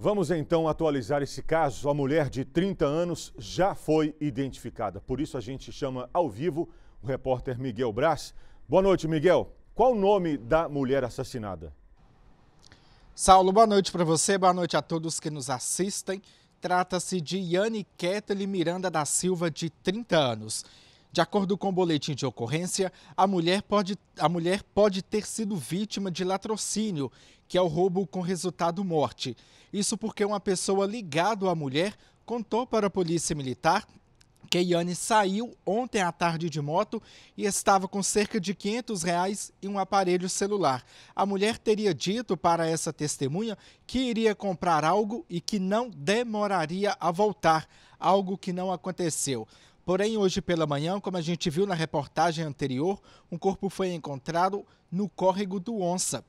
Vamos então atualizar esse caso. A mulher de 30 anos já foi identificada. Por isso a gente chama ao vivo o repórter Miguel Braz. Boa noite, Miguel. Qual o nome da mulher assassinada? Saulo, boa noite para você, boa noite a todos que nos assistem. Trata-se de Yane Keteli Miranda da Silva, de 30 anos. De acordo com o boletim de ocorrência, a mulher pode, a mulher pode ter sido vítima de latrocínio, que é o roubo com resultado morte. Isso porque uma pessoa ligada à mulher contou para a polícia militar que Yane saiu ontem à tarde de moto e estava com cerca de 500 reais e um aparelho celular. A mulher teria dito para essa testemunha que iria comprar algo e que não demoraria a voltar, algo que não aconteceu. Porém, hoje pela manhã, como a gente viu na reportagem anterior, um corpo foi encontrado no córrego do Onça.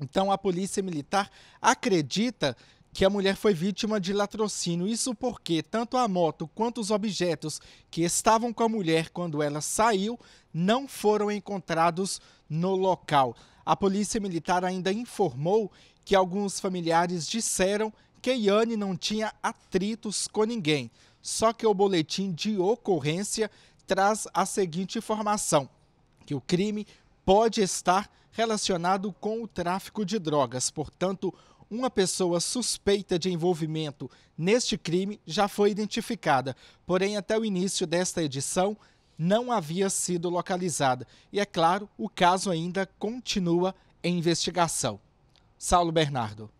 Então, a polícia militar acredita que a mulher foi vítima de latrocínio. Isso porque tanto a moto quanto os objetos que estavam com a mulher quando ela saiu não foram encontrados no local. A polícia militar ainda informou que alguns familiares disseram que Yane não tinha atritos com ninguém. Só que o boletim de ocorrência traz a seguinte informação: que o crime pode estar relacionado com o tráfico de drogas. Portanto, uma pessoa suspeita de envolvimento neste crime já foi identificada, porém, até o início desta edição não havia sido localizada. E é claro, o caso ainda continua em investigação. Saulo Bernardo.